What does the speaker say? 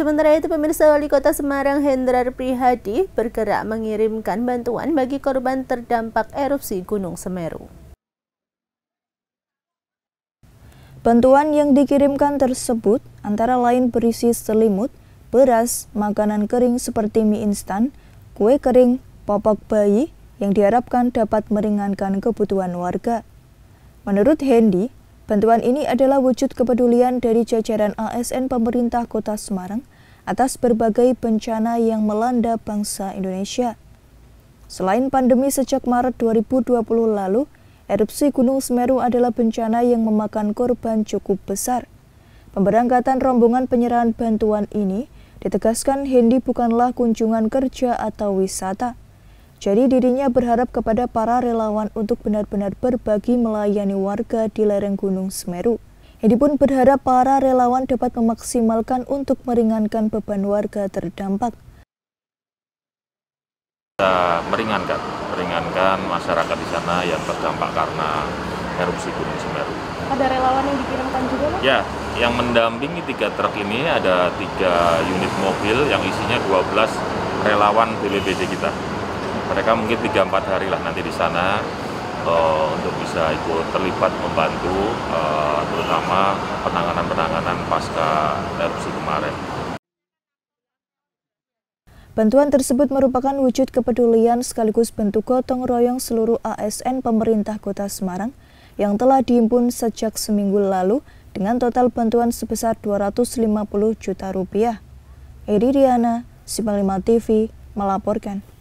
Sementara itu, pemirsa Wali Kota Semarang Hendrar Prihadi bergerak mengirimkan bantuan bagi korban terdampak erupsi Gunung Semeru. Bantuan yang dikirimkan tersebut antara lain berisi selimut, beras, makanan kering seperti mie instan, kue kering, popok bayi yang diharapkan dapat meringankan kebutuhan warga. Menurut Hendi. Bantuan ini adalah wujud kepedulian dari jajaran ASN pemerintah Kota Semarang atas berbagai bencana yang melanda bangsa Indonesia. Selain pandemi sejak Maret 2020 lalu, erupsi Gunung Semeru adalah bencana yang memakan korban cukup besar. Pemberangkatan rombongan penyerahan bantuan ini ditegaskan Hendi bukanlah kunjungan kerja atau wisata. Jadi dirinya berharap kepada para relawan untuk benar-benar berbagi melayani warga di lereng Gunung Semeru. Edi pun berharap para relawan dapat memaksimalkan untuk meringankan beban warga terdampak. Kita meringankan, meringankan masyarakat di sana yang terdampak karena erupsi Gunung Semeru. Ada relawan yang dikirimkan juga, Pak? Ya, yang mendampingi tiga truk ini ada tiga unit mobil yang isinya 12 relawan BPBD kita mereka mungkin 3-4 hari lah nanti di sana uh, untuk bisa ikut terlibat membantu uh, terutama penanganan-penanganan pasca erupsi kemarin. Bantuan tersebut merupakan wujud kepedulian sekaligus bentuk gotong royong seluruh ASN pemerintah kota Semarang yang telah diimpun sejak seminggu lalu dengan total bantuan sebesar 250 juta rupiah. Eri Diana, Simalima TV, melaporkan.